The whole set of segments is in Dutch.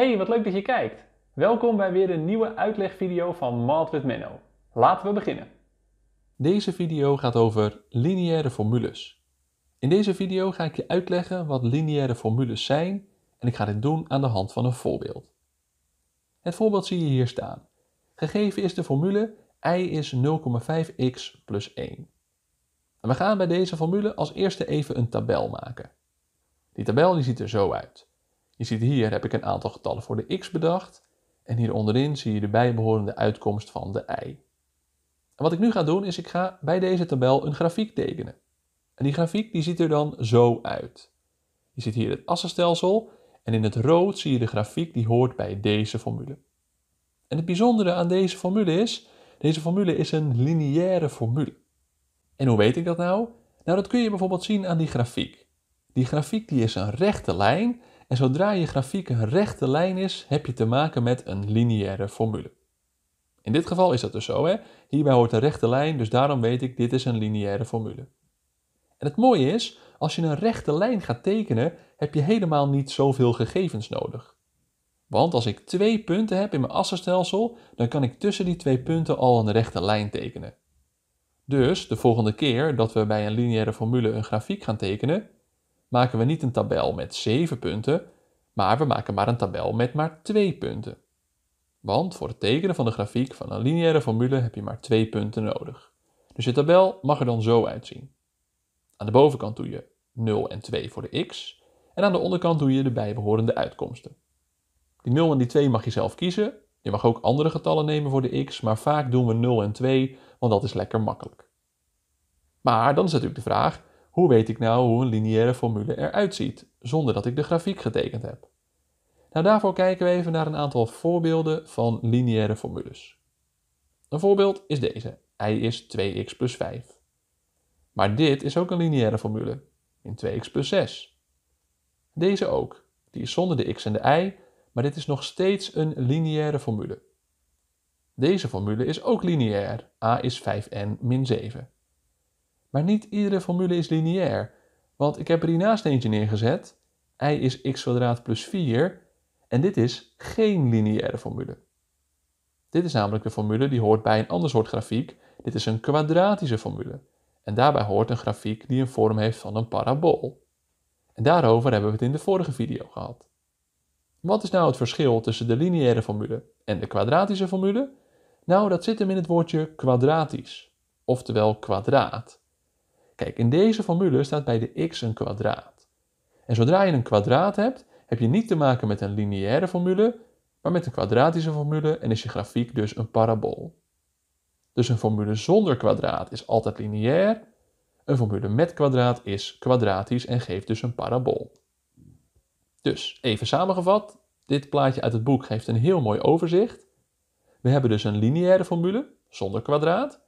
Hey, wat leuk dat je kijkt! Welkom bij weer een nieuwe uitlegvideo van Math with Menno. Laten we beginnen. Deze video gaat over lineaire formules. In deze video ga ik je uitleggen wat lineaire formules zijn en ik ga dit doen aan de hand van een voorbeeld. Het voorbeeld zie je hier staan. Gegeven is de formule i is 0,5x plus 1. En we gaan bij deze formule als eerste even een tabel maken. Die tabel die ziet er zo uit. Je ziet hier heb ik een aantal getallen voor de x bedacht en hier onderin zie je de bijbehorende uitkomst van de y. En wat ik nu ga doen is ik ga bij deze tabel een grafiek tekenen. En die grafiek die ziet er dan zo uit. Je ziet hier het assenstelsel en in het rood zie je de grafiek die hoort bij deze formule. En het bijzondere aan deze formule is, deze formule is een lineaire formule. En hoe weet ik dat nou? Nou, dat kun je bijvoorbeeld zien aan die grafiek. Die grafiek die is een rechte lijn en zodra je grafiek een rechte lijn is, heb je te maken met een lineaire formule. In dit geval is dat dus zo. Hè? Hierbij hoort een rechte lijn, dus daarom weet ik dit is een lineaire formule. En het mooie is, als je een rechte lijn gaat tekenen, heb je helemaal niet zoveel gegevens nodig. Want als ik twee punten heb in mijn assenstelsel, dan kan ik tussen die twee punten al een rechte lijn tekenen. Dus de volgende keer dat we bij een lineaire formule een grafiek gaan tekenen, maken we niet een tabel met 7 punten, maar we maken maar een tabel met maar 2 punten. Want voor het tekenen van de grafiek van een lineaire formule heb je maar 2 punten nodig. Dus je tabel mag er dan zo uitzien. Aan de bovenkant doe je 0 en 2 voor de x en aan de onderkant doe je de bijbehorende uitkomsten. Die 0 en die 2 mag je zelf kiezen. Je mag ook andere getallen nemen voor de x, maar vaak doen we 0 en 2, want dat is lekker makkelijk. Maar dan is natuurlijk de vraag, hoe weet ik nou hoe een lineaire formule eruit ziet, zonder dat ik de grafiek getekend heb? Nou, daarvoor kijken we even naar een aantal voorbeelden van lineaire formules. Een voorbeeld is deze. i is 2x plus 5. Maar dit is ook een lineaire formule, in 2x plus 6. Deze ook. Die is zonder de x en de y, maar dit is nog steeds een lineaire formule. Deze formule is ook lineair. a is 5n min 7. Maar niet iedere formule is lineair, want ik heb er hiernaast eentje neergezet. i is x plus 4 en dit is geen lineaire formule. Dit is namelijk de formule die hoort bij een ander soort grafiek. Dit is een kwadratische formule. En daarbij hoort een grafiek die een vorm heeft van een parabool. En daarover hebben we het in de vorige video gehad. Wat is nou het verschil tussen de lineaire formule en de kwadratische formule? Nou, dat zit hem in het woordje kwadratisch, oftewel kwadraat. Kijk, in deze formule staat bij de x een kwadraat. En zodra je een kwadraat hebt, heb je niet te maken met een lineaire formule, maar met een kwadratische formule en is je grafiek dus een parabool. Dus een formule zonder kwadraat is altijd lineair, een formule met kwadraat is kwadratisch en geeft dus een parabool. Dus, even samengevat, dit plaatje uit het boek geeft een heel mooi overzicht. We hebben dus een lineaire formule, zonder kwadraat,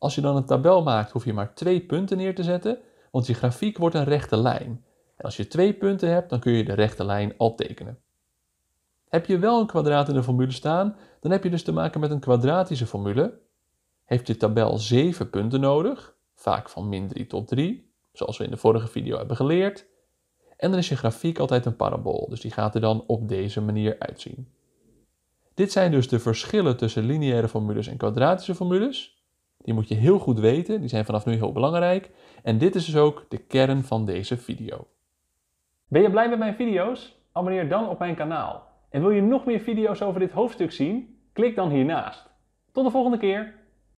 als je dan een tabel maakt, hoef je maar twee punten neer te zetten, want je grafiek wordt een rechte lijn. En als je twee punten hebt, dan kun je de rechte lijn al tekenen. Heb je wel een kwadraat in de formule staan, dan heb je dus te maken met een kwadratische formule. Heeft je tabel 7 punten nodig, vaak van min 3 tot 3, zoals we in de vorige video hebben geleerd. En dan is je grafiek altijd een parabool, dus die gaat er dan op deze manier uitzien. Dit zijn dus de verschillen tussen lineaire formules en kwadratische formules. Die moet je heel goed weten, die zijn vanaf nu heel belangrijk. En dit is dus ook de kern van deze video. Ben je blij met mijn video's? Abonneer dan op mijn kanaal. En wil je nog meer video's over dit hoofdstuk zien? Klik dan hiernaast. Tot de volgende keer!